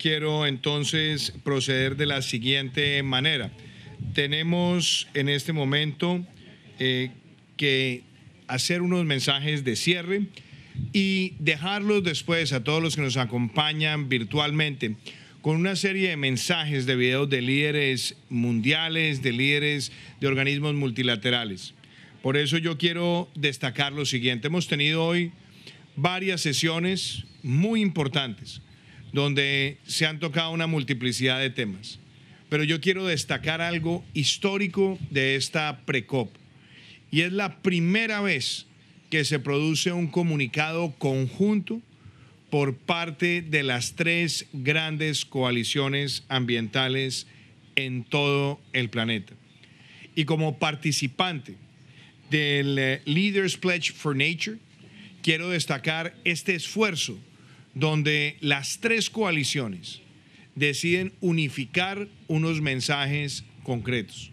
quiero entonces proceder de la siguiente manera. Tenemos en este momento eh, que hacer unos mensajes de cierre y dejarlos después a todos los que nos acompañan virtualmente con una serie de mensajes de videos de líderes mundiales, de líderes de organismos multilaterales. Por eso yo quiero destacar lo siguiente. Hemos tenido hoy varias sesiones muy importantes donde se han tocado una multiplicidad de temas. Pero yo quiero destacar algo histórico de esta PRECOP. Y es la primera vez que se produce un comunicado conjunto por parte de las tres grandes coaliciones ambientales en todo el planeta. Y como participante del eh, Leaders Pledge for Nature, quiero destacar este esfuerzo donde las tres coaliciones deciden unificar unos mensajes concretos.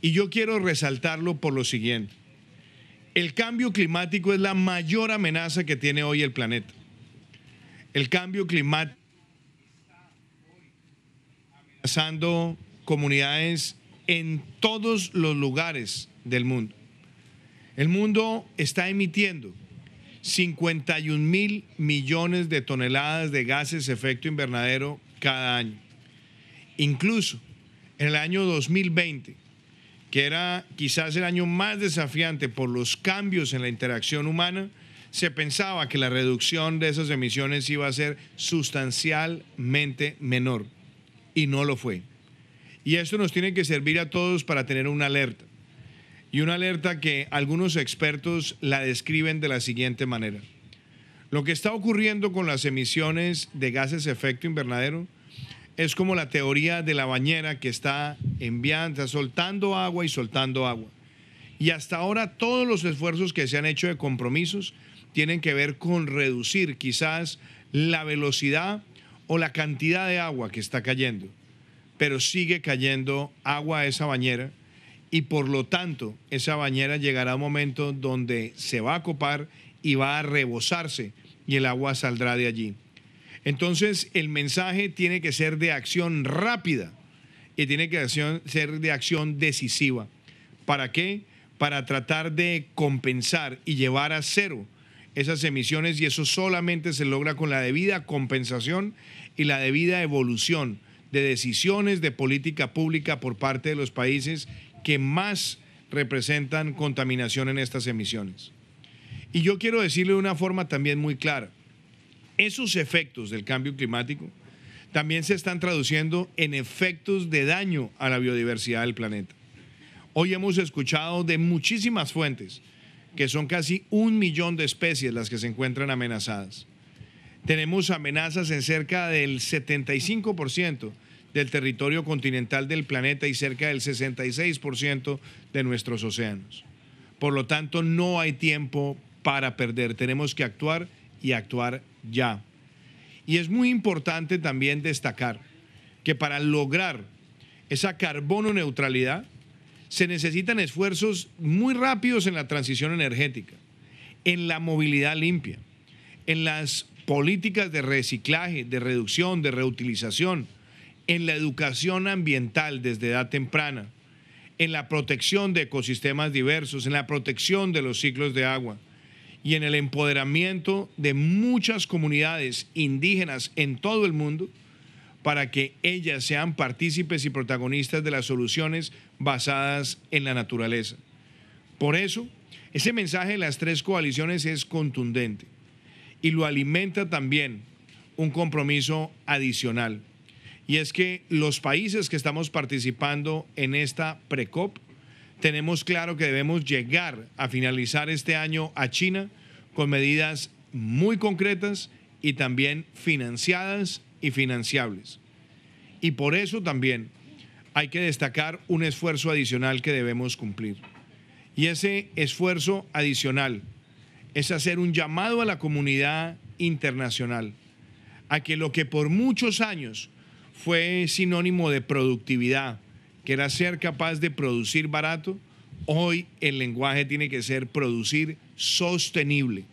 Y yo quiero resaltarlo por lo siguiente. El cambio climático es la mayor amenaza que tiene hoy el planeta. El cambio climático está amenazando comunidades en todos los lugares del mundo. El mundo está emitiendo 51 mil millones de toneladas de gases de efecto invernadero cada año. Incluso en el año 2020, que era quizás el año más desafiante por los cambios en la interacción humana, se pensaba que la reducción de esas emisiones iba a ser sustancialmente menor y no lo fue. Y esto nos tiene que servir a todos para tener una alerta y una alerta que algunos expertos la describen de la siguiente manera. Lo que está ocurriendo con las emisiones de gases de efecto invernadero es como la teoría de la bañera que está enviando, está soltando agua y soltando agua. Y hasta ahora todos los esfuerzos que se han hecho de compromisos tienen que ver con reducir quizás la velocidad o la cantidad de agua que está cayendo. Pero sigue cayendo agua a esa bañera y por lo tanto esa bañera llegará a un momento donde se va a copar y va a rebosarse y el agua saldrá de allí. Entonces el mensaje tiene que ser de acción rápida y tiene que ser de acción decisiva. ¿Para qué? Para tratar de compensar y llevar a cero esas emisiones y eso solamente se logra con la debida compensación y la debida evolución de decisiones de política pública por parte de los países que más representan contaminación en estas emisiones. Y yo quiero decirle de una forma también muy clara, esos efectos del cambio climático también se están traduciendo en efectos de daño a la biodiversidad del planeta. Hoy hemos escuchado de muchísimas fuentes que son casi un millón de especies las que se encuentran amenazadas. Tenemos amenazas en cerca del 75% del territorio continental del planeta y cerca del 66% de nuestros océanos. Por lo tanto, no hay tiempo para perder, tenemos que actuar y actuar ya. Y es muy importante también destacar que para lograr esa carbono neutralidad se necesitan esfuerzos muy rápidos en la transición energética, en la movilidad limpia, en las políticas de reciclaje, de reducción, de reutilización, en la educación ambiental desde edad temprana, en la protección de ecosistemas diversos, en la protección de los ciclos de agua y en el empoderamiento de muchas comunidades indígenas en todo el mundo para que ellas sean partícipes y protagonistas de las soluciones basadas en la naturaleza. Por eso, ese mensaje de las tres coaliciones es contundente y lo alimenta también un compromiso adicional y es que los países que estamos participando en esta PRECOP tenemos claro que debemos llegar a finalizar este año a China con medidas muy concretas y también financiadas y financiables. Y por eso también hay que destacar un esfuerzo adicional que debemos cumplir. Y ese esfuerzo adicional es hacer un llamado a la comunidad internacional a que lo que por muchos años fue sinónimo de productividad, que era ser capaz de producir barato, hoy el lenguaje tiene que ser producir sostenible,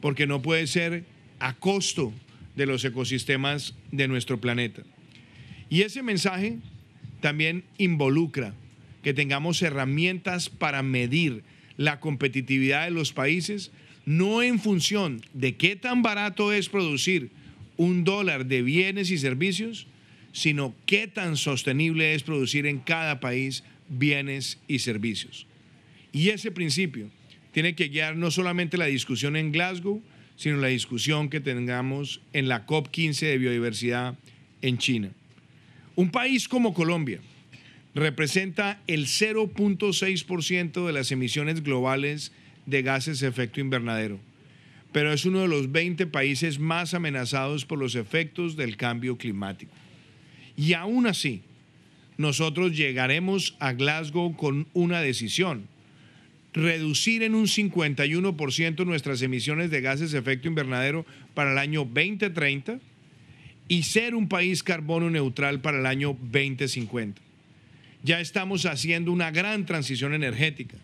porque no puede ser a costo de los ecosistemas de nuestro planeta. Y ese mensaje también involucra que tengamos herramientas para medir la competitividad de los países, no en función de qué tan barato es producir un dólar de bienes y servicios, sino qué tan sostenible es producir en cada país bienes y servicios. Y ese principio tiene que guiar no solamente la discusión en Glasgow, sino la discusión que tengamos en la COP15 de biodiversidad en China. Un país como Colombia representa el 0.6% de las emisiones globales de gases de efecto invernadero, pero es uno de los 20 países más amenazados por los efectos del cambio climático. Y aún así, nosotros llegaremos a Glasgow con una decisión. Reducir en un 51% nuestras emisiones de gases de efecto invernadero para el año 2030 y ser un país carbono neutral para el año 2050. Ya estamos haciendo una gran transición energética.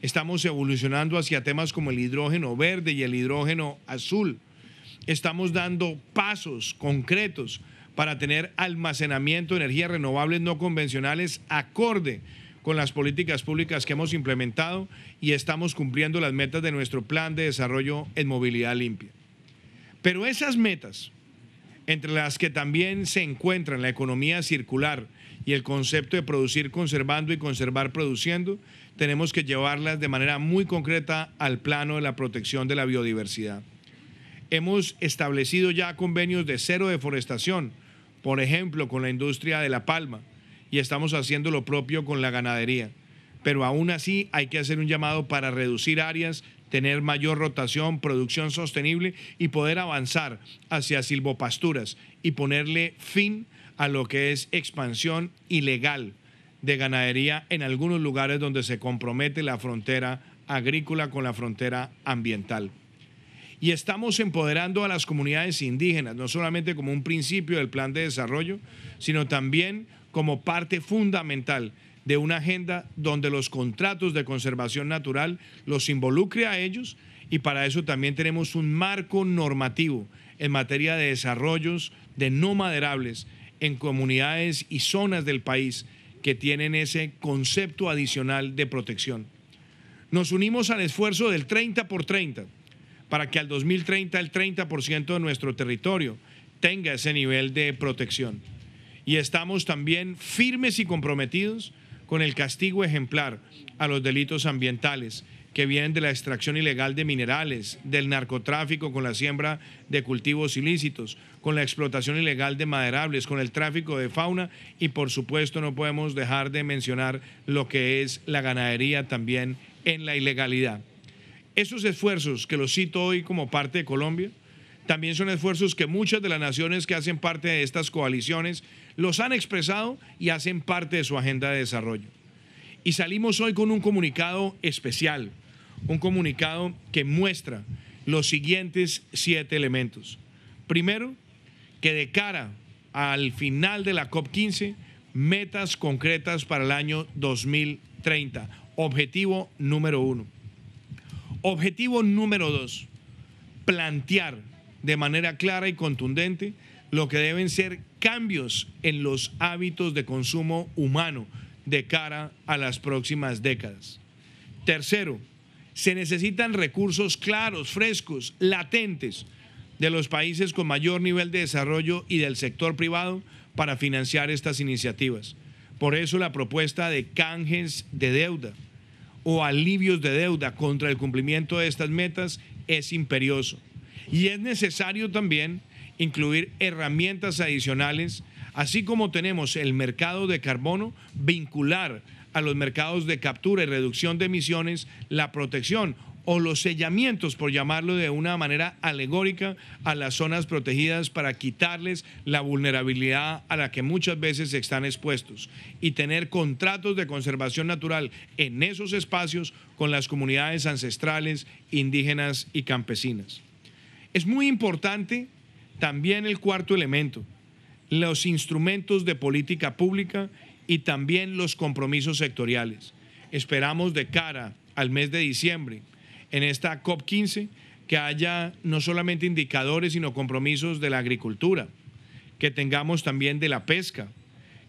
Estamos evolucionando hacia temas como el hidrógeno verde y el hidrógeno azul. Estamos dando pasos concretos para tener almacenamiento de energías renovables no convencionales acorde con las políticas públicas que hemos implementado y estamos cumpliendo las metas de nuestro plan de desarrollo en movilidad limpia. Pero esas metas, entre las que también se encuentran la economía circular y el concepto de producir conservando y conservar produciendo, tenemos que llevarlas de manera muy concreta al plano de la protección de la biodiversidad. Hemos establecido ya convenios de cero deforestación por ejemplo, con la industria de la palma y estamos haciendo lo propio con la ganadería. Pero aún así hay que hacer un llamado para reducir áreas, tener mayor rotación, producción sostenible y poder avanzar hacia silvopasturas y ponerle fin a lo que es expansión ilegal de ganadería en algunos lugares donde se compromete la frontera agrícola con la frontera ambiental y estamos empoderando a las comunidades indígenas, no solamente como un principio del plan de desarrollo, sino también como parte fundamental de una agenda donde los contratos de conservación natural los involucre a ellos y para eso también tenemos un marco normativo en materia de desarrollos de no maderables en comunidades y zonas del país que tienen ese concepto adicional de protección. Nos unimos al esfuerzo del 30 por 30 para que al 2030 el 30% de nuestro territorio tenga ese nivel de protección. Y estamos también firmes y comprometidos con el castigo ejemplar a los delitos ambientales que vienen de la extracción ilegal de minerales, del narcotráfico con la siembra de cultivos ilícitos, con la explotación ilegal de maderables, con el tráfico de fauna y por supuesto no podemos dejar de mencionar lo que es la ganadería también en la ilegalidad. Esos esfuerzos que los cito hoy como parte de Colombia, también son esfuerzos que muchas de las naciones que hacen parte de estas coaliciones los han expresado y hacen parte de su agenda de desarrollo. Y salimos hoy con un comunicado especial, un comunicado que muestra los siguientes siete elementos. Primero, que de cara al final de la COP15, metas concretas para el año 2030, objetivo número uno Objetivo número dos, plantear de manera clara y contundente lo que deben ser cambios en los hábitos de consumo humano de cara a las próximas décadas. Tercero, se necesitan recursos claros, frescos, latentes de los países con mayor nivel de desarrollo y del sector privado para financiar estas iniciativas. Por eso la propuesta de canjes de deuda, o alivios de deuda contra el cumplimiento de estas metas es imperioso. Y es necesario también incluir herramientas adicionales, así como tenemos el mercado de carbono, vincular a los mercados de captura y reducción de emisiones la protección o los sellamientos, por llamarlo de una manera alegórica, a las zonas protegidas para quitarles la vulnerabilidad a la que muchas veces están expuestos y tener contratos de conservación natural en esos espacios con las comunidades ancestrales, indígenas y campesinas. Es muy importante también el cuarto elemento, los instrumentos de política pública y también los compromisos sectoriales. Esperamos de cara al mes de diciembre en esta COP15 que haya no solamente indicadores, sino compromisos de la agricultura, que tengamos también de la pesca,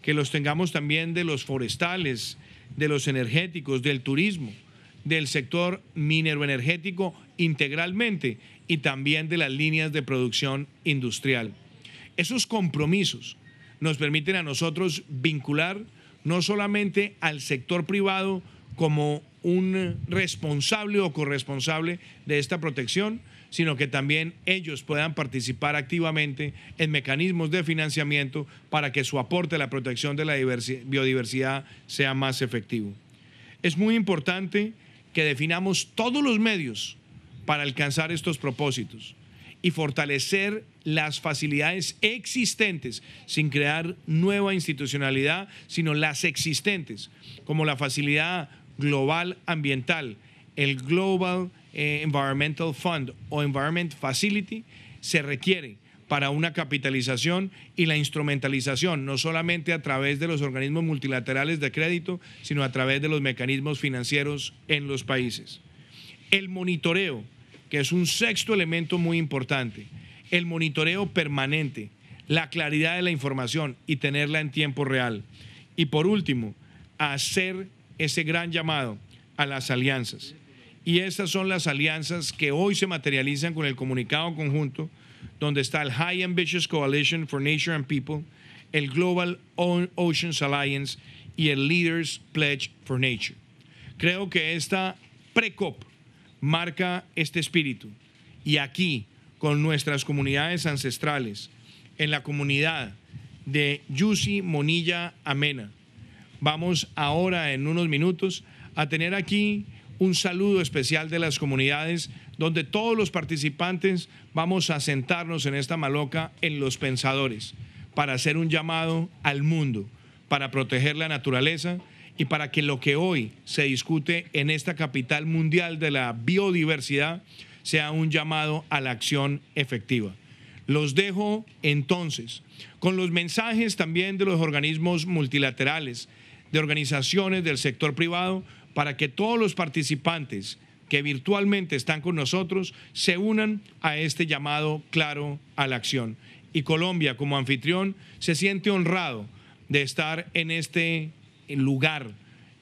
que los tengamos también de los forestales, de los energéticos, del turismo, del sector minero energético integralmente y también de las líneas de producción industrial. Esos compromisos nos permiten a nosotros vincular no solamente al sector privado como un responsable o corresponsable de esta protección, sino que también ellos puedan participar activamente en mecanismos de financiamiento para que su aporte a la protección de la biodiversidad sea más efectivo. Es muy importante que definamos todos los medios para alcanzar estos propósitos y fortalecer las facilidades existentes, sin crear nueva institucionalidad, sino las existentes, como la facilidad global ambiental, el Global eh, Environmental Fund o Environment Facility, se requiere para una capitalización y la instrumentalización, no solamente a través de los organismos multilaterales de crédito, sino a través de los mecanismos financieros en los países. El monitoreo, que es un sexto elemento muy importante, el monitoreo permanente, la claridad de la información y tenerla en tiempo real. Y por último, hacer ese gran llamado a las alianzas. Y estas son las alianzas que hoy se materializan con el comunicado conjunto, donde está el High Ambitious Coalition for Nature and People, el Global Oceans Alliance y el Leaders Pledge for Nature. Creo que esta pre-COP marca este espíritu. Y aquí, con nuestras comunidades ancestrales, en la comunidad de Yusi Monilla Amena, Vamos ahora en unos minutos a tener aquí un saludo especial de las comunidades, donde todos los participantes vamos a sentarnos en esta maloca en los pensadores, para hacer un llamado al mundo, para proteger la naturaleza y para que lo que hoy se discute en esta capital mundial de la biodiversidad sea un llamado a la acción efectiva. Los dejo entonces con los mensajes también de los organismos multilaterales de organizaciones del sector privado para que todos los participantes que virtualmente están con nosotros se unan a este llamado claro a la acción. Y Colombia como anfitrión se siente honrado de estar en este lugar,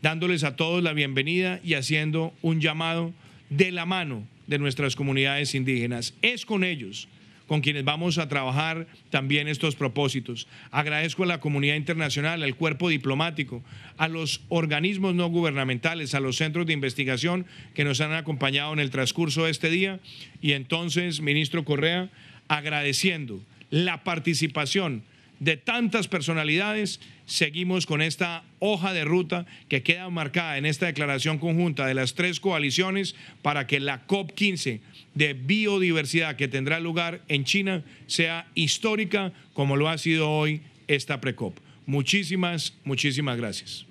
dándoles a todos la bienvenida y haciendo un llamado de la mano de nuestras comunidades indígenas. Es con ellos con quienes vamos a trabajar también estos propósitos. Agradezco a la comunidad internacional, al cuerpo diplomático, a los organismos no gubernamentales, a los centros de investigación que nos han acompañado en el transcurso de este día. Y entonces, ministro Correa, agradeciendo la participación de tantas personalidades, seguimos con esta hoja de ruta que queda marcada en esta declaración conjunta de las tres coaliciones para que la COP15 de biodiversidad que tendrá lugar en China sea histórica como lo ha sido hoy esta PRECOP. Muchísimas, muchísimas gracias.